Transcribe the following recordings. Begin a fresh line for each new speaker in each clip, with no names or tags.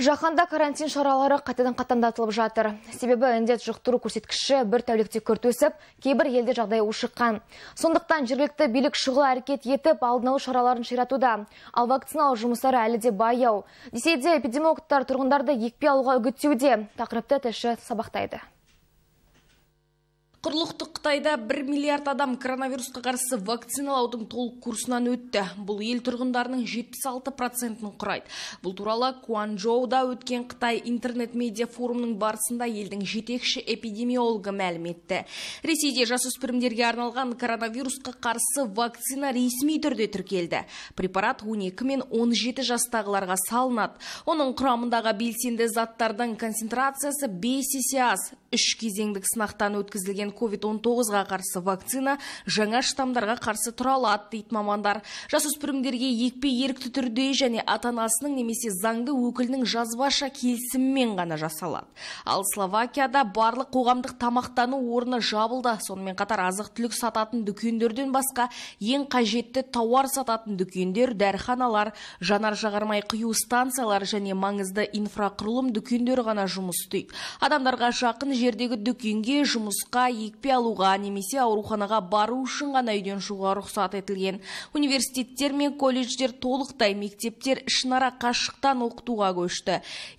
Жаһанда карантин шаралары қайтадан қатаңдатылып жатыр. Себебі індет жұқтыру көрсеткіші бір тәулікте көрт өсіп, кейбір елде жағдай ұшыққан. Сондықтан жергілікті билік шұғыл әрекет етіп, алдын шараларын ширатуда. Ал вакциналы жұмыстары әлі де баяу. Десе де эпидемиологтар тұрғындарды екпе алуға үгіттеуде. Тақырыпты тілші сабақтайды.
Құрлықты қытайда 1 миллиард адам коронавирусқа қарсы вакциналаудың толық курсынан өтті бұл ел тұрғындарының 76 процентін құрайды бұл туралы куанчжоуда өткен қытай интернет медиа форумының барысында елдің жетекші эпидемиологы мәлім етті ресейде жасөспірімдерге арналған коронавирусқа қарсы вакцина ресми түрде тіркелді препарат 12 мен 17 жастағыларға салынады оның құрамындағы белсенді заттардың концентрациясы бес есе аз үш кезеңдік сынақтан өткізілген COVID-19-ға қарсы вакцина жаңа штамдарға қарсы тұра алады дейді мамандар. Жасөспірімдерге екпе ерікті түрде және ата-анасының немесе заңды өкілінің жазбаша келісімімен ғана жасалады. Ал Словакияда барлық қоғамдық тамақтану орны жабылды. Сонымен қатар азық-түлік сататын дүкендерден басқа ең қажетті тауар сататын дүкендер, дәріханалар жанар-жағармай құю станциялары және маңызды инфрақұрылым дүкендері ғана жұмыс істейді. Адамдарға жақын жердегі дүкенге жұмысқа екпе алуға немесе ауруханаға бару үшін ғана үйден шығуға рұқсат етілген университеттер мен колледждер толықтай мектептер ішінара қашықтан оқытуға көшті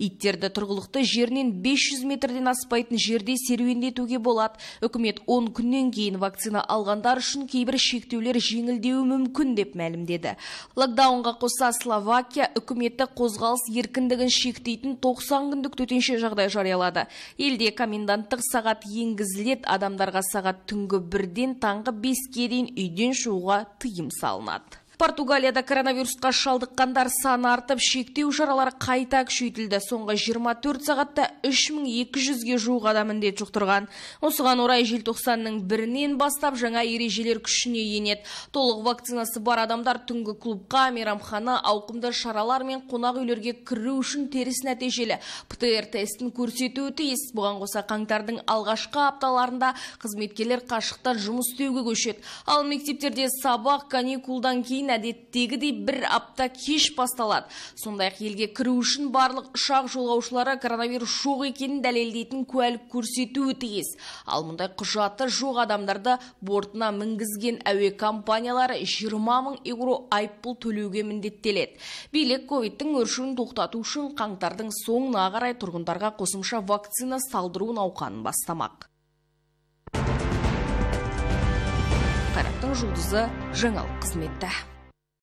иттерді тұрғылықты жерінен 500 метрден аспайтын жерде серуендетуге болады үкімет 10 күннен кейін вакцина алғандар үшін кейбір шектеулер жеңілдеуі мүмкін деп мәлімдеді локдаунға қоса словакия үкіметі қозғалыс еркіндігін шектейтін тоқсан күндік төтенше жағдай жариялады елде комендант коменданттық сағат енгізіледі адамдарға сағат түнгі бірден таңғы беске дейін үйден шығуға тыйым салынады португалияда коронавирусқа шалдыққандар саны артып шектеу шаралары қайта күшейтілді соңғы 24 сағатта 3200-ге жуық адам індет жұқтырған осыған орай желтоқсанның бірінен бастап жаңа ережелер күшіне енеді толық вакцинасы бар адамдар түнгі клубқа мейрамхана ауқымды шаралар мен қонақ үйлерге кіру үшін теріс нәтижелі птр тестін көрсетуі тиіс бұған қоса қаңтардың алғашқы апталарында қызметкерлер қашықтан жұмыс істеуге көшеді ал мектептерде сабақ каникулдан кейін дейін әдеттегідей бір апта кеш басталады сондай ақ елге кіру үшін барлық ұшақ жолаушылары коронавирус жоқ екенін дәлелдейтін куәлік көрсетуі тиіс ал мұндай құжаты жоқ адамдарды бортына мінгізген әуе компаниялары жиырма мың еуро айыппұл төлеуге міндеттеледі билік ковидтің өршуін тоқтату үшін қаңтардың соңына қарай тұрғындарға қосымша вакцина салдыру науқанын бастамақ қайраттың жұлдызы жаңалық қызметті